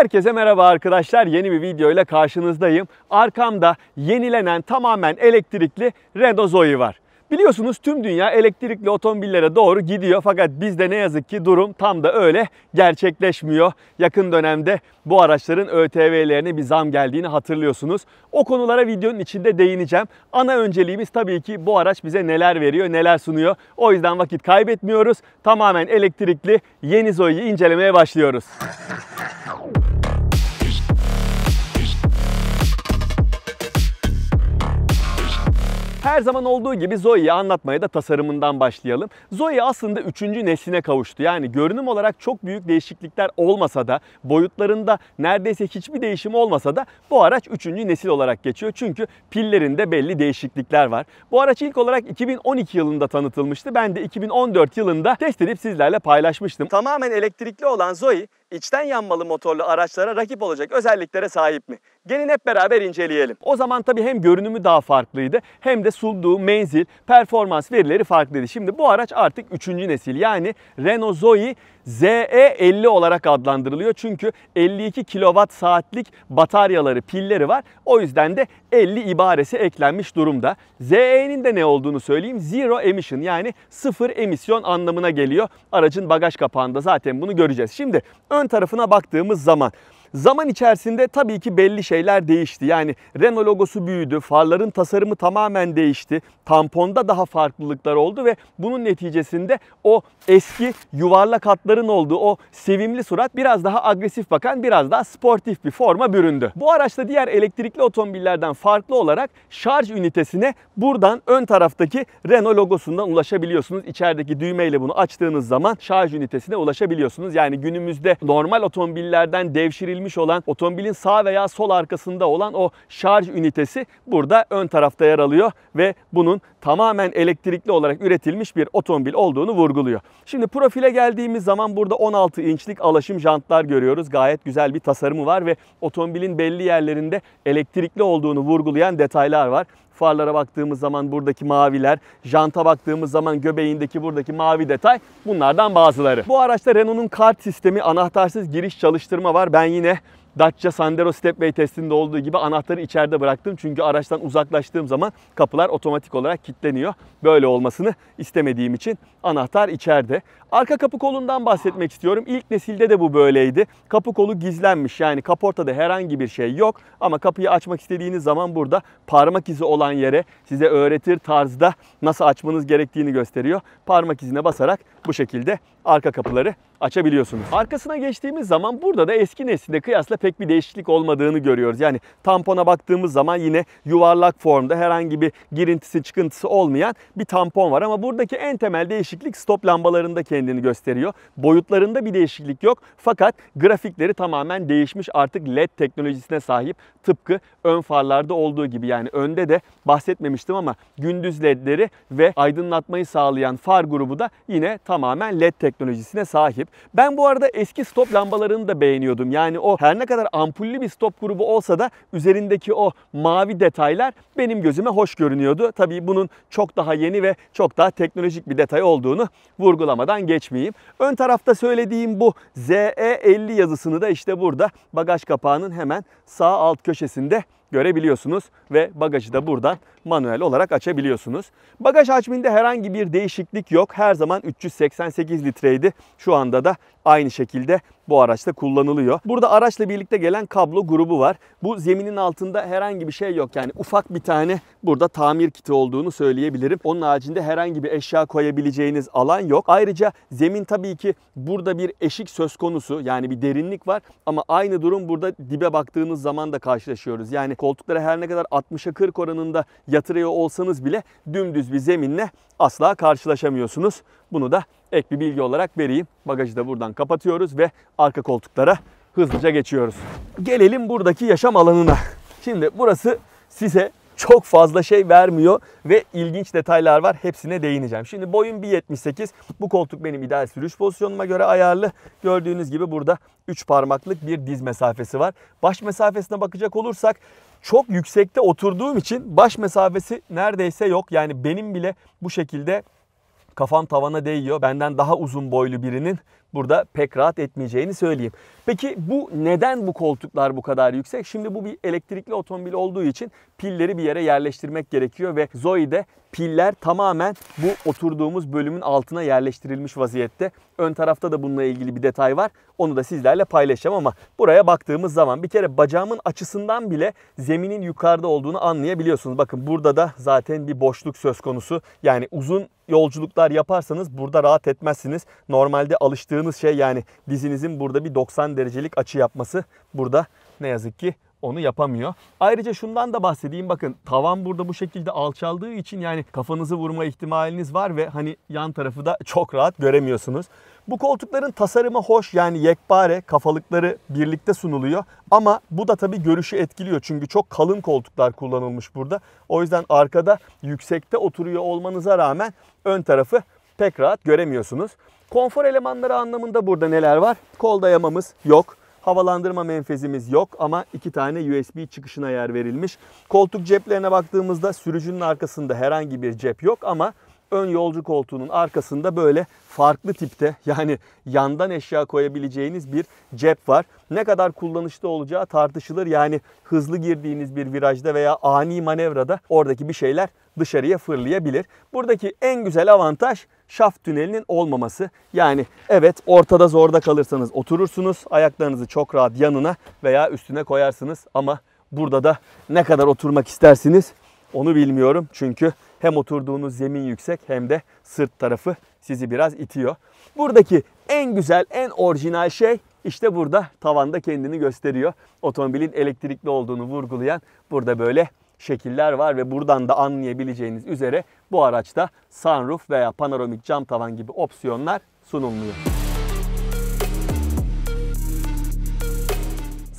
Herkese merhaba arkadaşlar. Yeni bir videoyla karşınızdayım. Arkamda yenilenen tamamen elektrikli Renault Zoe var. Biliyorsunuz tüm dünya elektrikli otomobillere doğru gidiyor fakat bizde ne yazık ki durum tam da öyle gerçekleşmiyor. Yakın dönemde bu araçların ÖTV'lerine bir zam geldiğini hatırlıyorsunuz. O konulara videonun içinde değineceğim. Ana önceliğimiz tabii ki bu araç bize neler veriyor, neler sunuyor. O yüzden vakit kaybetmiyoruz. Tamamen elektrikli yeni Zoe'yi incelemeye başlıyoruz. Her zaman olduğu gibi Zoe'yi anlatmaya da tasarımından başlayalım. Zoe aslında üçüncü nesline kavuştu. Yani görünüm olarak çok büyük değişiklikler olmasa da boyutlarında neredeyse hiçbir değişim olmasa da bu araç üçüncü nesil olarak geçiyor. Çünkü pillerinde belli değişiklikler var. Bu araç ilk olarak 2012 yılında tanıtılmıştı. Ben de 2014 yılında test edip sizlerle paylaşmıştım. Tamamen elektrikli olan Zoe içten yanmalı motorlu araçlara rakip olacak özelliklere sahip mi? Gelin hep beraber inceleyelim. O zaman tabii hem görünümü daha farklıydı hem de sunduğu menzil, performans verileri farklıydı. Şimdi bu araç artık 3. nesil yani Renault Zoe ZE50 olarak adlandırılıyor. Çünkü 52 kilowatt saatlik bataryaları, pilleri var. O yüzden de 50 ibaresi eklenmiş durumda. ZE'nin de ne olduğunu söyleyeyim. Zero emission yani sıfır emisyon anlamına geliyor. Aracın bagaj kapağında zaten bunu göreceğiz. Şimdi ön tarafına baktığımız zaman Zaman içerisinde tabii ki belli şeyler değişti. Yani Renault logosu büyüdü, farların tasarımı tamamen değişti. Tamponda daha farklılıklar oldu ve bunun neticesinde o eski yuvarlak hatların olduğu o sevimli surat biraz daha agresif bakan, biraz daha sportif bir forma büründü. Bu araçta diğer elektrikli otomobillerden farklı olarak şarj ünitesine buradan ön taraftaki Renault logosundan ulaşabiliyorsunuz. İçerideki düğmeyle bunu açtığınız zaman şarj ünitesine ulaşabiliyorsunuz. Yani günümüzde normal otomobillerden devşirilmiş getirilmiş olan otomobilin sağ veya sol arkasında olan o şarj ünitesi burada ön tarafta yer alıyor ve bunun tamamen elektrikli olarak üretilmiş bir otomobil olduğunu vurguluyor. Şimdi profile geldiğimiz zaman burada 16 inçlik alaşım jantlar görüyoruz. Gayet güzel bir tasarımı var ve otomobilin belli yerlerinde elektrikli olduğunu vurgulayan detaylar var. Farlara baktığımız zaman buradaki maviler, janta baktığımız zaman göbeğindeki buradaki mavi detay bunlardan bazıları. Bu araçta Renault'un kart sistemi anahtarsız giriş çalıştırma var. Ben yine Dacia Sandero Stepway testinde olduğu gibi anahtarı içeride bıraktım. Çünkü araçtan uzaklaştığım zaman kapılar otomatik olarak kilitleniyor. Böyle olmasını istemediğim için anahtar içeride. Arka kapı kolundan bahsetmek istiyorum. İlk nesilde de bu böyleydi. Kapı kolu gizlenmiş yani kaportada herhangi bir şey yok ama kapıyı açmak istediğiniz zaman burada parmak izi olan yere size öğretir tarzda nasıl açmanız gerektiğini gösteriyor. Parmak izine basarak bu şekilde arka kapıları açabiliyorsunuz. Arkasına geçtiğimiz zaman burada da eski nesline kıyasla pek bir değişiklik olmadığını görüyoruz. Yani tampona baktığımız zaman yine yuvarlak formda herhangi bir girintisi çıkıntısı olmayan bir tampon var ama buradaki en temel değişiklik değişiklik stop lambalarında kendini gösteriyor. Boyutlarında bir değişiklik yok fakat grafikleri tamamen değişmiş artık LED teknolojisine sahip. Tıpkı ön farlarda olduğu gibi yani önde de bahsetmemiştim ama gündüz LED'leri ve aydınlatmayı sağlayan far grubu da yine tamamen LED teknolojisine sahip. Ben bu arada eski stop lambalarını da beğeniyordum. Yani o her ne kadar ampullü bir stop grubu olsa da üzerindeki o mavi detaylar benim gözüme hoş görünüyordu. Tabii bunun çok daha yeni ve çok daha teknolojik bir detay oldu olduğunu vurgulamadan geçmeyeyim. Ön tarafta söylediğim bu ZE50 yazısını da işte burada bagaj kapağının hemen sağ alt köşesinde görebiliyorsunuz ve bagajı da buradan manuel olarak açabiliyorsunuz. Bagaj hacminde herhangi bir değişiklik yok. Her zaman 388 litreydi. Şu anda da aynı şekilde bu araçta kullanılıyor. Burada araçla birlikte gelen kablo grubu var. Bu zeminin altında herhangi bir şey yok. Yani ufak bir tane burada tamir kiti olduğunu söyleyebilirim. Onun haricinde herhangi bir eşya koyabileceğiniz alan yok. Ayrıca zemin tabii ki burada bir eşik söz konusu. Yani bir derinlik var ama aynı durum burada dibe baktığınız zaman da karşılaşıyoruz. Yani koltuklara her ne kadar 60'a 40 oranında yatırıyor olsanız bile dümdüz bir zeminle asla karşılaşamıyorsunuz. Bunu da ek bir bilgi olarak vereyim. Bagajı da buradan kapatıyoruz ve arka koltuklara hızlıca geçiyoruz. Gelelim buradaki yaşam alanına. Şimdi burası size çok fazla şey vermiyor ve ilginç detaylar var. Hepsine değineceğim. Şimdi boyun 1.78. Bu koltuk benim ideal sürüş pozisyonuma göre ayarlı. Gördüğünüz gibi burada 3 parmaklık bir diz mesafesi var. Baş mesafesine bakacak olursak çok yüksekte oturduğum için baş mesafesi neredeyse yok. Yani benim bile bu şekilde kafam tavana değiyor. Benden daha uzun boylu birinin burada pek rahat etmeyeceğini söyleyeyim. Peki bu neden bu koltuklar bu kadar yüksek? Şimdi bu bir elektrikli otomobil olduğu için pilleri bir yere yerleştirmek gerekiyor ve Zoe'de piller tamamen bu oturduğumuz bölümün altına yerleştirilmiş vaziyette. Ön tarafta da bununla ilgili bir detay var. Onu da sizlerle paylaşacağım ama buraya baktığımız zaman bir kere bacağımın açısından bile zeminin yukarıda olduğunu anlayabiliyorsunuz. Bakın burada da zaten bir boşluk söz konusu. Yani uzun yolculuklar yaparsanız burada rahat etmezsiniz. Normalde alıştığınız şey yani dizinizin burada bir 90 derecelik açı yapması burada ne yazık ki onu yapamıyor. Ayrıca şundan da bahsedeyim bakın tavan burada bu şekilde alçaldığı için yani kafanızı vurma ihtimaliniz var ve hani yan tarafı da çok rahat göremiyorsunuz. Bu koltukların tasarımı hoş yani yekpare kafalıkları birlikte sunuluyor ama bu da tabii görüşü etkiliyor çünkü çok kalın koltuklar kullanılmış burada. O yüzden arkada yüksekte oturuyor olmanıza rağmen ön tarafı pek rahat göremiyorsunuz. Konfor elemanları anlamında burada neler var? Kol dayamamız yok. Havalandırma menfezimiz yok ama iki tane USB çıkışına yer verilmiş. Koltuk ceplerine baktığımızda sürücünün arkasında herhangi bir cep yok ama ön yolcu koltuğunun arkasında böyle farklı tipte yani yandan eşya koyabileceğiniz bir cep var. Ne kadar kullanışlı olacağı tartışılır. Yani hızlı girdiğiniz bir virajda veya ani manevrada oradaki bir şeyler dışarıya fırlayabilir. Buradaki en güzel avantaj şaft tünelinin olmaması. Yani evet ortada zorda kalırsanız oturursunuz. Ayaklarınızı çok rahat yanına veya üstüne koyarsınız ama burada da ne kadar oturmak istersiniz onu bilmiyorum. Çünkü hem oturduğunuz zemin yüksek hem de sırt tarafı sizi biraz itiyor. Buradaki en güzel, en orijinal şey işte burada tavanda kendini gösteriyor. Otomobilin elektrikli olduğunu vurgulayan burada böyle şekiller var ve buradan da anlayabileceğiniz üzere bu araçta sunroof veya panoramik cam tavan gibi opsiyonlar sunulmuyor.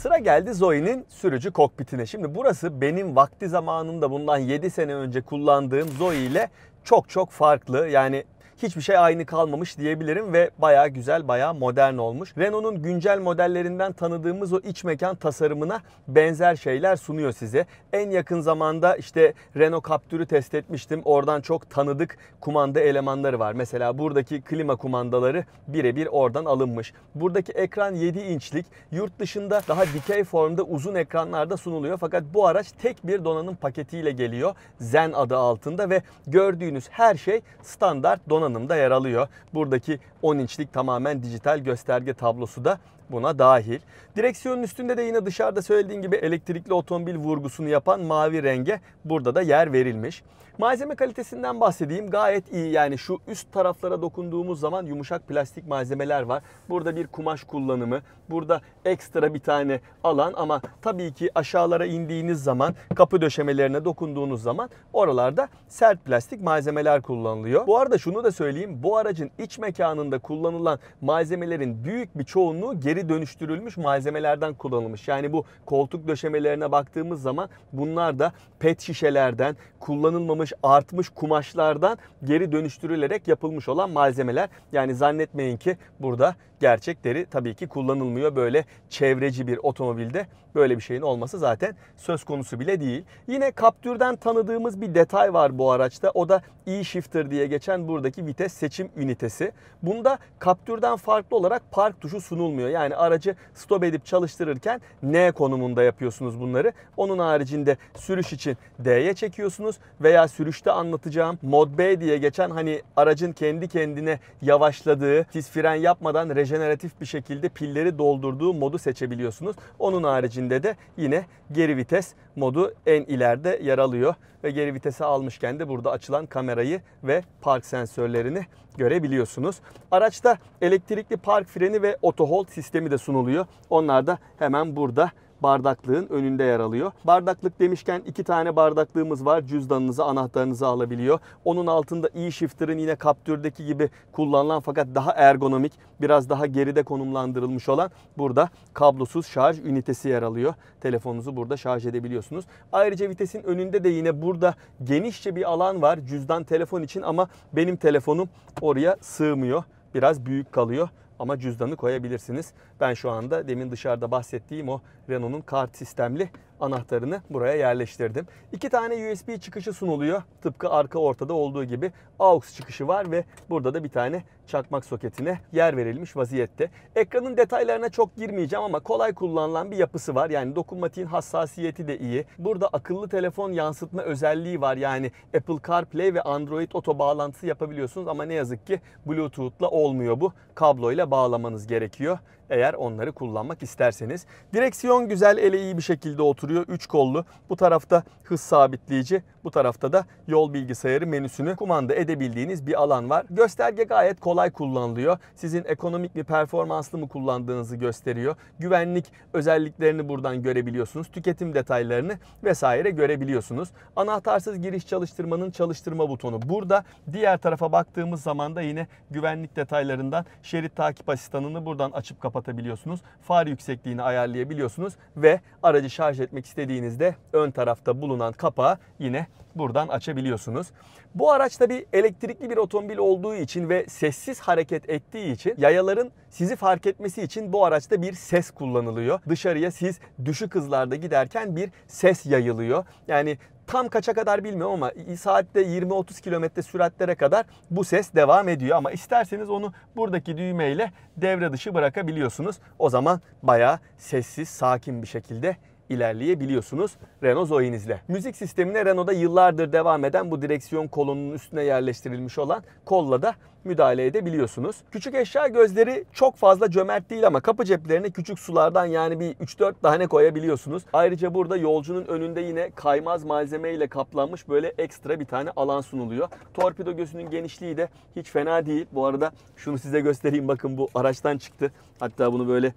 Sıra geldi Zoe'nin sürücü kokpitine. Şimdi burası benim vakti zamanında bundan 7 sene önce kullandığım Zoe ile çok çok farklı. Yani hiçbir şey aynı kalmamış diyebilirim ve baya güzel baya modern olmuş. Renault'un güncel modellerinden tanıdığımız o iç mekan tasarımına benzer şeyler sunuyor size. En yakın zamanda işte Renault Captur'u test etmiştim. Oradan çok tanıdık kumanda elemanları var. Mesela buradaki klima kumandaları birebir oradan alınmış. Buradaki ekran 7 inçlik. Yurt dışında daha dikey formda uzun ekranlarda sunuluyor. Fakat bu araç tek bir donanım paketiyle geliyor. Zen adı altında ve gördüğünüz her şey standart donanım donanımda yer alıyor. Buradaki 10 inçlik tamamen dijital gösterge tablosu da buna dahil. Direksiyonun üstünde de yine dışarıda söylediğim gibi elektrikli otomobil vurgusunu yapan mavi renge burada da yer verilmiş. Malzeme kalitesinden bahsedeyim. Gayet iyi yani şu üst taraflara dokunduğumuz zaman yumuşak plastik malzemeler var. Burada bir kumaş kullanımı, burada ekstra bir tane alan ama tabii ki aşağılara indiğiniz zaman kapı döşemelerine dokunduğunuz zaman oralarda sert plastik malzemeler kullanılıyor. Bu arada şunu da söyleyeyim. Bu aracın iç mekanında kullanılan malzemelerin büyük bir çoğunluğu geri dönüştürülmüş malzemelerden kullanılmış. Yani bu koltuk döşemelerine baktığımız zaman bunlar da pet şişelerden kullanılmamış artmış kumaşlardan geri dönüştürülerek yapılmış olan malzemeler. Yani zannetmeyin ki burada gerçekleri tabii ki kullanılmıyor. Böyle çevreci bir otomobilde böyle bir şeyin olması zaten söz konusu bile değil. Yine Captur'dan tanıdığımız bir detay var bu araçta. O da e-shifter diye geçen buradaki vites seçim ünitesi. Bunda Captur'dan farklı olarak park tuşu sunulmuyor. Yani aracı stop edip çalıştırırken N konumunda yapıyorsunuz bunları. Onun haricinde sürüş için D'ye çekiyorsunuz veya sürüşte anlatacağım Mod B diye geçen hani aracın kendi kendine yavaşladığı, tiz fren yapmadan rejen rejeneratif bir şekilde pilleri doldurduğu modu seçebiliyorsunuz. Onun haricinde de yine geri vites modu en ileride yer alıyor. Ve geri vitesi almışken de burada açılan kamerayı ve park sensörlerini görebiliyorsunuz. Araçta elektrikli park freni ve auto hold sistemi de sunuluyor. Onlar da hemen burada bardaklığın önünde yer alıyor. Bardaklık demişken iki tane bardaklığımız var. Cüzdanınızı, anahtarınızı alabiliyor. Onun altında e-shifter'ın yine capturdaki gibi kullanılan fakat daha ergonomik, biraz daha geride konumlandırılmış olan burada kablosuz şarj ünitesi yer alıyor. Telefonunuzu burada şarj edebiliyorsunuz. Ayrıca vitesin önünde de yine burada genişçe bir alan var cüzdan telefon için ama benim telefonum oraya sığmıyor. Biraz büyük kalıyor ama cüzdanı koyabilirsiniz. Ben şu anda demin dışarıda bahsettiğim o Renault'un kart sistemli anahtarını buraya yerleştirdim. İki tane USB çıkışı sunuluyor. Tıpkı arka ortada olduğu gibi AUX çıkışı var ve burada da bir tane çakmak soketine yer verilmiş vaziyette. Ekranın detaylarına çok girmeyeceğim ama kolay kullanılan bir yapısı var. Yani dokunmatiğin hassasiyeti de iyi. Burada akıllı telefon yansıtma özelliği var. Yani Apple CarPlay ve Android Auto bağlantısı yapabiliyorsunuz ama ne yazık ki Bluetooth'la olmuyor bu. Kabloyla bağlamanız gerekiyor eğer onları kullanmak isterseniz. Direksiyon güzel, ele iyi bir şekilde oturuyor. 3 kollu. Bu tarafta hız sabitleyici, bu tarafta da yol bilgisayarı menüsünü kumanda edebildiğiniz bir alan var. Gösterge gayet kolay kullanılıyor. Sizin ekonomik mi, performanslı mı kullandığınızı gösteriyor. Güvenlik özelliklerini buradan görebiliyorsunuz. Tüketim detaylarını vesaire görebiliyorsunuz. Anahtarsız giriş çalıştırmanın çalıştırma butonu burada. Diğer tarafa baktığımız zaman da yine güvenlik detaylarından şerit takip asistanını buradan açıp kapatabiliyorsunuz kapatabiliyorsunuz. Far yüksekliğini ayarlayabiliyorsunuz ve aracı şarj etmek istediğinizde ön tarafta bulunan kapağı yine buradan açabiliyorsunuz. Bu araçta bir elektrikli bir otomobil olduğu için ve sessiz hareket ettiği için yayaların sizi fark etmesi için bu araçta bir ses kullanılıyor. Dışarıya siz düşük hızlarda giderken bir ses yayılıyor. Yani tam kaça kadar bilmiyorum ama saatte 20-30 kilometre süratlere kadar bu ses devam ediyor. Ama isterseniz onu buradaki düğmeyle devre dışı bırakabiliyorsunuz. O zaman bayağı sessiz, sakin bir şekilde ilerleyebiliyorsunuz Renault Zoe'nizle. Müzik sistemine Renault'da yıllardır devam eden bu direksiyon kolunun üstüne yerleştirilmiş olan kolla da müdahale edebiliyorsunuz. Küçük eşya gözleri çok fazla cömert değil ama kapı ceplerine küçük sulardan yani bir 3-4 tane koyabiliyorsunuz. Ayrıca burada yolcunun önünde yine kaymaz malzeme ile kaplanmış böyle ekstra bir tane alan sunuluyor. Torpido gözünün genişliği de hiç fena değil. Bu arada şunu size göstereyim bakın bu araçtan çıktı. Hatta bunu böyle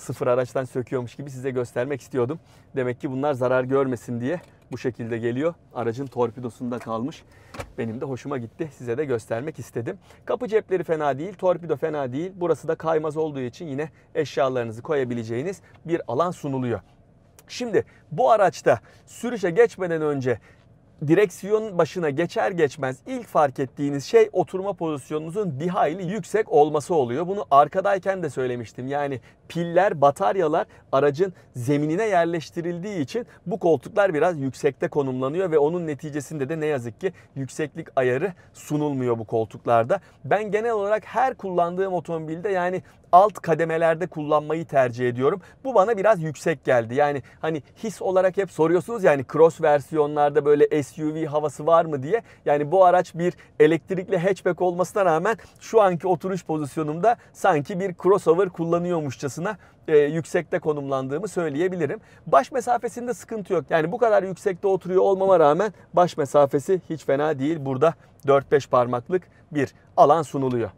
sıfır araçtan söküyormuş gibi size göstermek istiyordum. Demek ki bunlar zarar görmesin diye bu şekilde geliyor. Aracın torpidosunda kalmış. Benim de hoşuma gitti. Size de göstermek istedim. Kapı cepleri fena değil. Torpido fena değil. Burası da kaymaz olduğu için yine eşyalarınızı koyabileceğiniz bir alan sunuluyor. Şimdi bu araçta sürüşe geçmeden önce Direksiyon başına geçer geçmez ilk fark ettiğiniz şey oturma pozisyonunuzun bir hayli yüksek olması oluyor. Bunu arkadayken de söylemiştim. Yani piller, bataryalar aracın zeminine yerleştirildiği için bu koltuklar biraz yüksekte konumlanıyor ve onun neticesinde de ne yazık ki yükseklik ayarı sunulmuyor bu koltuklarda. Ben genel olarak her kullandığım otomobilde yani alt kademelerde kullanmayı tercih ediyorum. Bu bana biraz yüksek geldi. Yani hani his olarak hep soruyorsunuz yani ya, hani cross versiyonlarda böyle SUV havası var mı diye. Yani bu araç bir elektrikli hatchback olmasına rağmen şu anki oturuş pozisyonumda sanki bir crossover kullanıyormuşçasına e, yüksekte konumlandığımı söyleyebilirim. Baş mesafesinde sıkıntı yok. Yani bu kadar yüksekte oturuyor olmama rağmen baş mesafesi hiç fena değil. Burada 4-5 parmaklık bir alan sunuluyor.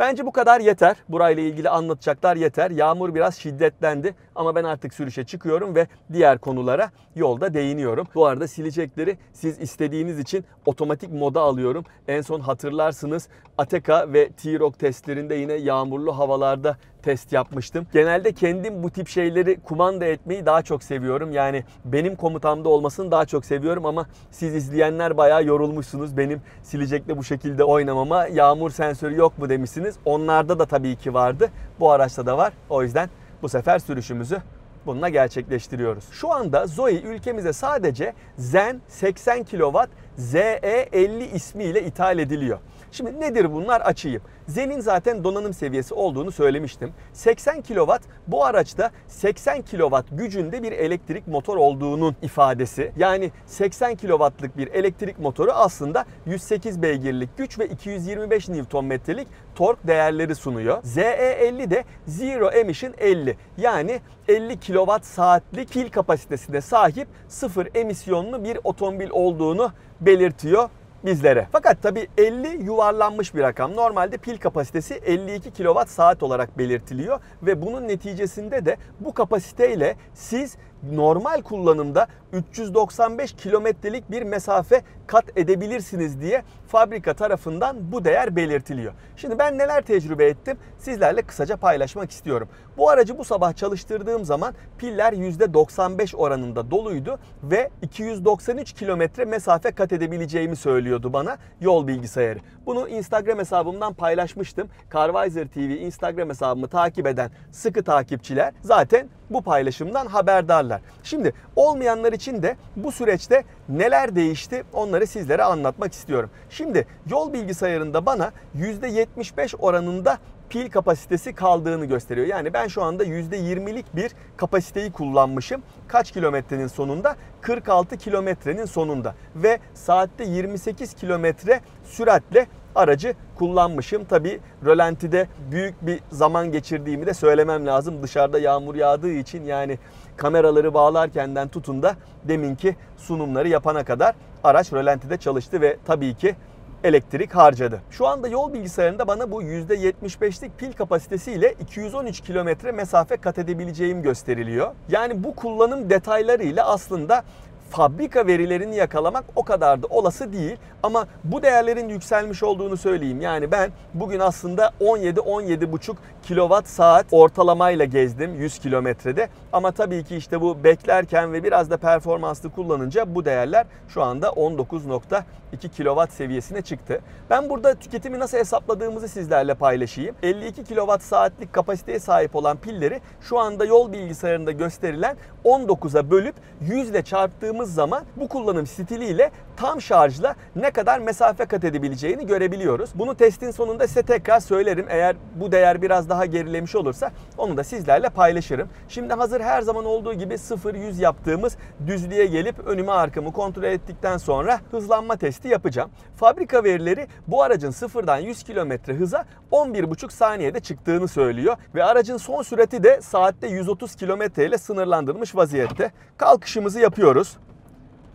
Bence bu kadar yeter. Burayla ilgili anlatacaklar yeter. Yağmur biraz şiddetlendi ama ben artık sürüşe çıkıyorum ve diğer konulara yolda değiniyorum. Bu arada silecekleri siz istediğiniz için otomatik moda alıyorum. En son hatırlarsınız Ateka ve T-Rock testlerinde yine yağmurlu havalarda test yapmıştım. Genelde kendim bu tip şeyleri kumanda etmeyi daha çok seviyorum. Yani benim komutamda olmasını daha çok seviyorum ama siz izleyenler bayağı yorulmuşsunuz. Benim silecekle bu şekilde oynamama yağmur sensörü yok mu demişsiniz. Onlarda da tabii ki vardı. Bu araçta da var. O yüzden bu sefer sürüşümüzü bununla gerçekleştiriyoruz. Şu anda Zoe ülkemize sadece Zen 80 kW ZE50 ismiyle ithal ediliyor. Şimdi nedir bunlar açayım. Zen'in zaten donanım seviyesi olduğunu söylemiştim. 80 kW bu araçta 80 kW gücünde bir elektrik motor olduğunun ifadesi. Yani 80 kW'lık bir elektrik motoru aslında 108 beygirlik güç ve 225 Nm'lik tork değerleri sunuyor. ZE50 de Zero Emission 50 yani 50 kWh saatlik pil kapasitesine sahip sıfır emisyonlu bir otomobil olduğunu belirtiyor bizlere. Fakat tabii 50 yuvarlanmış bir rakam. Normalde pil kapasitesi 52 kWh saat olarak belirtiliyor ve bunun neticesinde de bu kapasiteyle siz normal kullanımda 395 kilometrelik bir mesafe kat edebilirsiniz diye fabrika tarafından bu değer belirtiliyor. Şimdi ben neler tecrübe ettim sizlerle kısaca paylaşmak istiyorum. Bu aracı bu sabah çalıştırdığım zaman piller %95 oranında doluydu ve 293 kilometre mesafe kat edebileceğimi söylüyordu bana yol bilgisayarı. Bunu Instagram hesabımdan paylaşmıştım. Carvisor TV Instagram hesabımı takip eden sıkı takipçiler zaten bu paylaşımdan haberdarlar. Şimdi olmayanlar için de bu süreçte neler değişti onları sizlere anlatmak istiyorum. Şimdi yol bilgisayarında bana %75 oranında pil kapasitesi kaldığını gösteriyor. Yani ben şu anda %20'lik bir kapasiteyi kullanmışım. Kaç kilometrenin sonunda? 46 kilometrenin sonunda ve saatte 28 kilometre süratle aracı kullanmışım. Tabi rölantide büyük bir zaman geçirdiğimi de söylemem lazım. Dışarıda yağmur yağdığı için yani kameraları bağlarkenden tutun da deminki sunumları yapana kadar araç rölantide çalıştı ve tabii ki elektrik harcadı. Şu anda yol bilgisayarında bana bu %75'lik pil kapasitesiyle 213 kilometre mesafe kat edebileceğim gösteriliyor. Yani bu kullanım detaylarıyla aslında fabrika verilerini yakalamak o kadar da olası değil. Ama bu değerlerin yükselmiş olduğunu söyleyeyim. Yani ben bugün aslında 17 17,5 kilowatt saat ortalamayla gezdim 100 kilometrede. Ama tabii ki işte bu beklerken ve biraz da performanslı kullanınca bu değerler şu anda 19.2 kilowatt seviyesine çıktı. Ben burada tüketimi nasıl hesapladığımızı sizlerle paylaşayım. 52 kilowatt saatlik kapasiteye sahip olan pilleri şu anda yol bilgisayarında gösterilen 19'a bölüp 100 ile çarptığımız zaman bu kullanım stiliyle tam şarjla ne kadar mesafe kat edebileceğini görebiliyoruz. Bunu testin sonunda size tekrar söylerim. Eğer bu değer biraz daha gerilemiş olursa onu da sizlerle paylaşırım. Şimdi hazır her zaman olduğu gibi 0-100 yaptığımız düzlüğe gelip önüme arkamı kontrol ettikten sonra hızlanma testi yapacağım. Fabrika verileri bu aracın 0'dan 100 km hıza 11,5 saniyede çıktığını söylüyor ve aracın son sürati de saatte 130 km ile sınırlandırılmış vaziyette. Kalkışımızı yapıyoruz.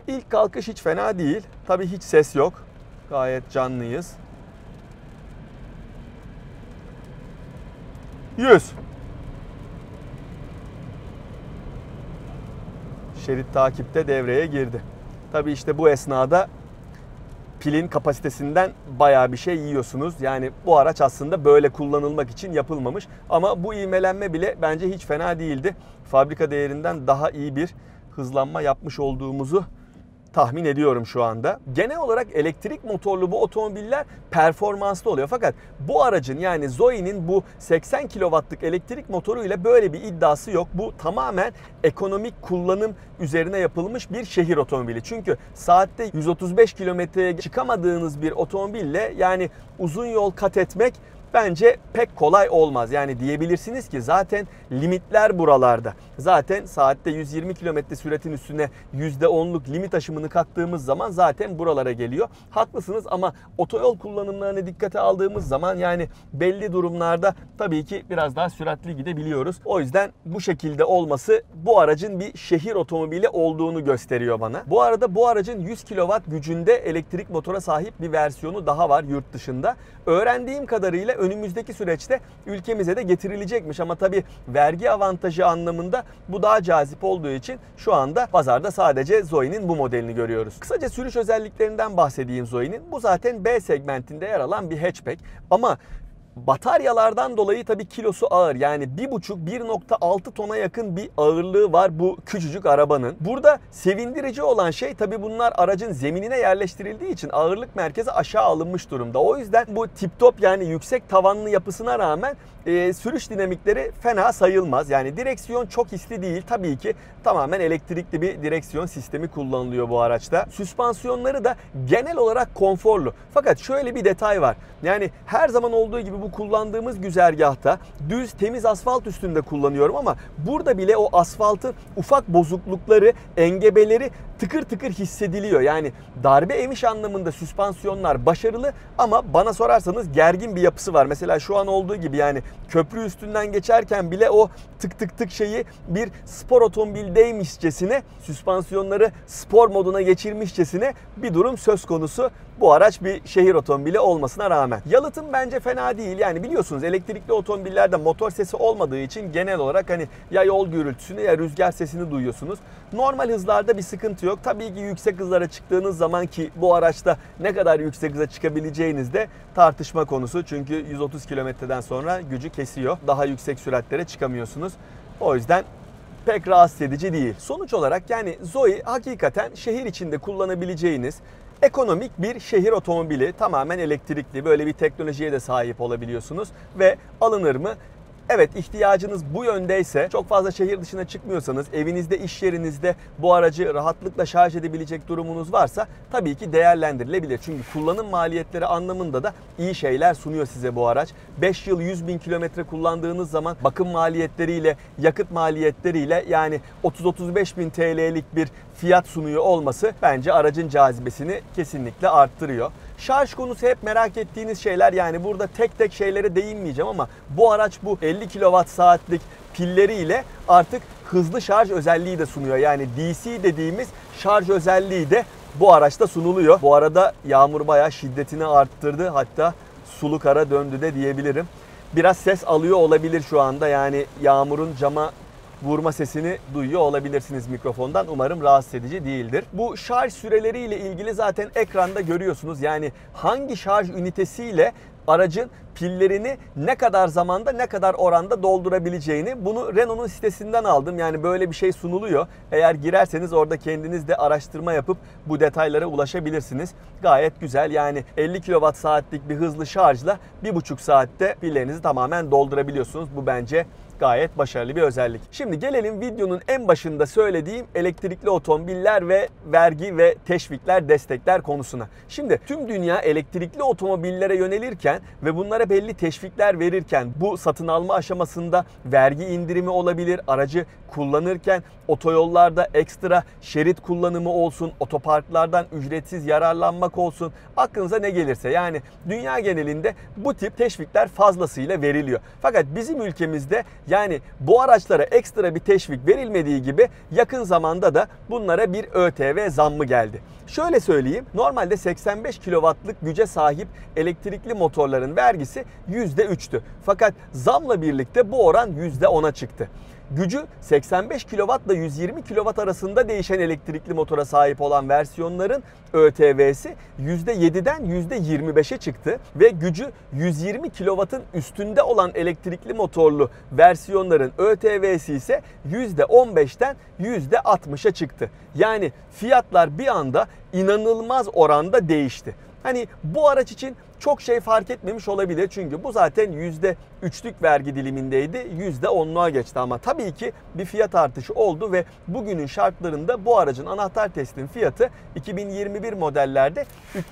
İlk kalkış hiç fena değil. Tabii hiç ses yok. Gayet canlıyız. 100. Şerit takipte devreye girdi. Tabii işte bu esnada pilin kapasitesinden baya bir şey yiyorsunuz. Yani bu araç aslında böyle kullanılmak için yapılmamış. Ama bu iğmelenme bile bence hiç fena değildi. Fabrika değerinden daha iyi bir hızlanma yapmış olduğumuzu tahmin ediyorum şu anda. Genel olarak elektrik motorlu bu otomobiller performanslı oluyor. Fakat bu aracın yani Zoe'nin bu 80 kW'lık elektrik motoruyla böyle bir iddiası yok. Bu tamamen ekonomik kullanım üzerine yapılmış bir şehir otomobili. Çünkü saatte 135 kilometreye çıkamadığınız bir otomobille yani uzun yol kat etmek bence pek kolay olmaz. Yani diyebilirsiniz ki zaten limitler buralarda. Zaten saatte 120 km süratin üstüne %10'luk limit aşımını kattığımız zaman zaten buralara geliyor. Haklısınız ama otoyol kullanımlarını dikkate aldığımız zaman yani belli durumlarda tabii ki biraz daha süratli gidebiliyoruz. O yüzden bu şekilde olması bu aracın bir şehir otomobili olduğunu gösteriyor bana. Bu arada bu aracın 100 kW gücünde elektrik motora sahip bir versiyonu daha var yurt dışında. Öğrendiğim kadarıyla önümüzdeki süreçte ülkemize de getirilecekmiş. Ama tabii vergi avantajı anlamında bu daha cazip olduğu için şu anda pazarda sadece Zoe'nin bu modelini görüyoruz. Kısaca sürüş özelliklerinden bahsedeyim Zoe'nin. Bu zaten B segmentinde yer alan bir hatchback ama Bataryalardan dolayı tabii kilosu ağır. Yani 1,5-1,6 tona yakın bir ağırlığı var bu küçücük arabanın. Burada sevindirici olan şey tabii bunlar aracın zeminine yerleştirildiği için ağırlık merkezi aşağı alınmış durumda. O yüzden bu tip top yani yüksek tavanlı yapısına rağmen e, sürüş dinamikleri fena sayılmaz. Yani direksiyon çok hisli değil. Tabii ki tamamen elektrikli bir direksiyon sistemi kullanılıyor bu araçta. Süspansiyonları da genel olarak konforlu. Fakat şöyle bir detay var. Yani her zaman olduğu gibi bu bu kullandığımız güzergahta düz temiz asfalt üstünde kullanıyorum ama burada bile o asfaltın ufak bozuklukları, engebeleri tıkır tıkır hissediliyor. Yani darbe emiş anlamında süspansiyonlar başarılı ama bana sorarsanız gergin bir yapısı var. Mesela şu an olduğu gibi yani köprü üstünden geçerken bile o tık tık tık şeyi bir spor otomobildeymişçesine süspansiyonları spor moduna geçirmişçesine bir durum söz konusu. Bu araç bir şehir otomobili olmasına rağmen. Yalıtım bence fena değil. Yani biliyorsunuz elektrikli otomobillerde motor sesi olmadığı için genel olarak hani ya yol gürültüsünü ya rüzgar sesini duyuyorsunuz. Normal hızlarda bir sıkıntı yok. Tabii ki yüksek hızlara çıktığınız zaman ki bu araçta ne kadar yüksek hıza çıkabileceğiniz de tartışma konusu. Çünkü 130 kilometreden sonra gücü kesiyor. Daha yüksek süratlere çıkamıyorsunuz. O yüzden pek rahatsız edici değil. Sonuç olarak yani Zoe hakikaten şehir içinde kullanabileceğiniz ekonomik bir şehir otomobili. Tamamen elektrikli. Böyle bir teknolojiye de sahip olabiliyorsunuz ve alınır mı? Evet ihtiyacınız bu yöndeyse çok fazla şehir dışına çıkmıyorsanız evinizde iş yerinizde bu aracı rahatlıkla şarj edebilecek durumunuz varsa tabii ki değerlendirilebilir. Çünkü kullanım maliyetleri anlamında da iyi şeyler sunuyor size bu araç. 5 yıl 100 bin kilometre kullandığınız zaman bakım maliyetleriyle yakıt maliyetleriyle yani 30-35 bin TL'lik bir fiyat sunuyor olması bence aracın cazibesini kesinlikle arttırıyor. Şarj konusu hep merak ettiğiniz şeyler yani burada tek tek şeylere değinmeyeceğim ama bu araç bu 50 kilowatt saatlik pilleriyle artık hızlı şarj özelliği de sunuyor. Yani DC dediğimiz şarj özelliği de bu araçta sunuluyor. Bu arada yağmur bayağı şiddetini arttırdı. Hatta sulu kara döndü de diyebilirim. Biraz ses alıyor olabilir şu anda. Yani yağmurun cama vurma sesini duyuyor olabilirsiniz mikrofondan. Umarım rahatsız edici değildir. Bu şarj süreleriyle ilgili zaten ekranda görüyorsunuz. Yani hangi şarj ünitesiyle aracın pillerini ne kadar zamanda ne kadar oranda doldurabileceğini bunu Renault'un sitesinden aldım. Yani böyle bir şey sunuluyor. Eğer girerseniz orada kendiniz de araştırma yapıp bu detaylara ulaşabilirsiniz. Gayet güzel yani 50 kWh saatlik bir hızlı şarjla 1,5 saatte pillerinizi tamamen doldurabiliyorsunuz. Bu bence gayet başarılı bir özellik. Şimdi gelelim videonun en başında söylediğim elektrikli otomobiller ve vergi ve teşvikler, destekler konusuna. Şimdi tüm dünya elektrikli otomobillere yönelirken ve bunlara belli teşvikler verirken bu satın alma aşamasında vergi indirimi olabilir, aracı kullanırken otoyollarda ekstra şerit kullanımı olsun, otoparklardan ücretsiz yararlanmak olsun, aklınıza ne gelirse yani dünya genelinde bu tip teşvikler fazlasıyla veriliyor. Fakat bizim ülkemizde yani bu araçlara ekstra bir teşvik verilmediği gibi yakın zamanda da bunlara bir ÖTV zammı geldi. Şöyle söyleyeyim, normalde 85 kW'lık güce sahip elektrikli motorların vergisi %3'tü. Fakat zamla birlikte bu oran %10'a çıktı. Gücü 85 kW ile 120 kW arasında değişen elektrikli motora sahip olan versiyonların ÖTV'si %7'den %25'e çıktı ve gücü 120 kW'ın üstünde olan elektrikli motorlu versiyonların ÖTV'si ise %15'ten %60'a çıktı. Yani fiyatlar bir anda inanılmaz oranda değişti. Hani bu araç için çok şey fark etmemiş olabilir. Çünkü bu zaten %3'lük vergi dilimindeydi. %10'luğa geçti ama tabii ki bir fiyat artışı oldu ve bugünün şartlarında bu aracın anahtar teslim fiyatı 2021 modellerde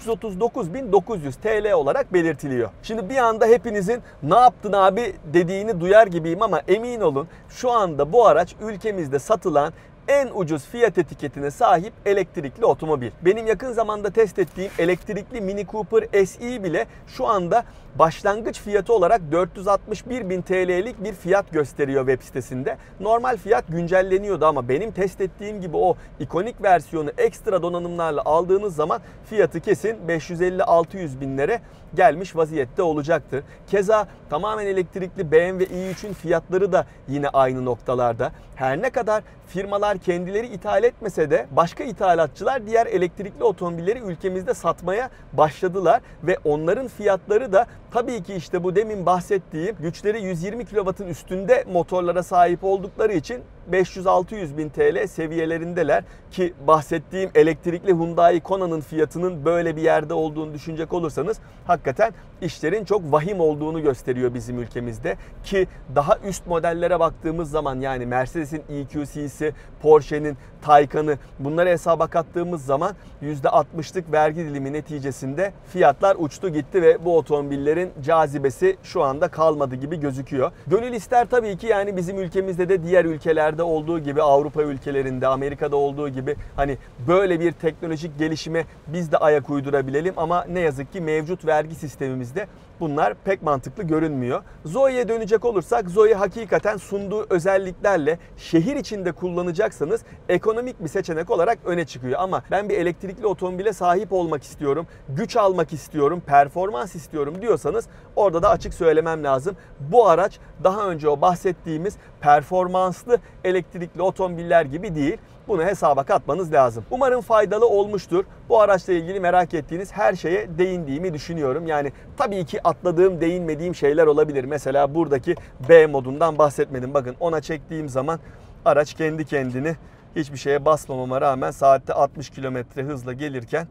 339.900 TL olarak belirtiliyor. Şimdi bir anda hepinizin ne yaptın abi dediğini duyar gibiyim ama emin olun şu anda bu araç ülkemizde satılan en ucuz fiyat etiketine sahip elektrikli otomobil. Benim yakın zamanda test ettiğim elektrikli Mini Cooper SE bile şu anda başlangıç fiyatı olarak 461 bin TL'lik bir fiyat gösteriyor web sitesinde. Normal fiyat güncelleniyordu ama benim test ettiğim gibi o ikonik versiyonu ekstra donanımlarla aldığınız zaman fiyatı kesin 550-600 binlere gelmiş vaziyette olacaktır. Keza tamamen elektrikli BMW i3'ün fiyatları da yine aynı noktalarda. Her ne kadar firmalar firmalar kendileri ithal etmese de başka ithalatçılar diğer elektrikli otomobilleri ülkemizde satmaya başladılar ve onların fiyatları da tabii ki işte bu demin bahsettiğim güçleri 120 kW'ın üstünde motorlara sahip oldukları için 500-600 bin TL seviyelerindeler ki bahsettiğim elektrikli Hyundai Kona'nın fiyatının böyle bir yerde olduğunu düşünecek olursanız hakikaten işlerin çok vahim olduğunu gösteriyor bizim ülkemizde ki daha üst modellere baktığımız zaman yani Mercedes'in EQC'si, Porsche'nin Taycan'ı bunları hesaba kattığımız zaman %60'lık vergi dilimi neticesinde fiyatlar uçtu gitti ve bu otomobillerin cazibesi şu anda kalmadı gibi gözüküyor. Gönül ister tabii ki yani bizim ülkemizde de diğer ülkelerde olduğu gibi Avrupa ülkelerinde, Amerika'da olduğu gibi hani böyle bir teknolojik gelişime biz de ayak uydurabilelim ama ne yazık ki mevcut vergi sistemimiz geldiğimizde bunlar pek mantıklı görünmüyor. Zoe'ye dönecek olursak Zoe hakikaten sunduğu özelliklerle şehir içinde kullanacaksanız ekonomik bir seçenek olarak öne çıkıyor. Ama ben bir elektrikli otomobile sahip olmak istiyorum, güç almak istiyorum, performans istiyorum diyorsanız orada da açık söylemem lazım. Bu araç daha önce o bahsettiğimiz performanslı elektrikli otomobiller gibi değil. Bunu hesaba katmanız lazım. Umarım faydalı olmuştur. Bu araçla ilgili merak ettiğiniz her şeye değindiğimi düşünüyorum. Yani tabii ki atladığım, değinmediğim şeyler olabilir. Mesela buradaki B modundan bahsetmedim. Bakın ona çektiğim zaman araç kendi kendini hiçbir şeye basmamama rağmen saatte 60 kilometre hızla gelirken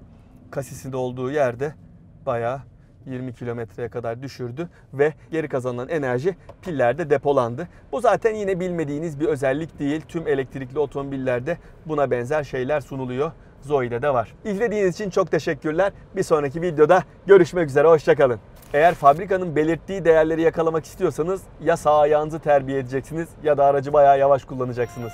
kasisinde olduğu yerde bayağı 20 kilometreye kadar düşürdü ve geri kazanılan enerji pillerde depolandı. Bu zaten yine bilmediğiniz bir özellik değil. Tüm elektrikli otomobillerde buna benzer şeyler sunuluyor. Zoe'de de var. İzlediğiniz için çok teşekkürler. Bir sonraki videoda görüşmek üzere. Hoşçakalın. Eğer fabrikanın belirttiği değerleri yakalamak istiyorsanız ya sağ ayağınızı terbiye edeceksiniz ya da aracı bayağı yavaş kullanacaksınız.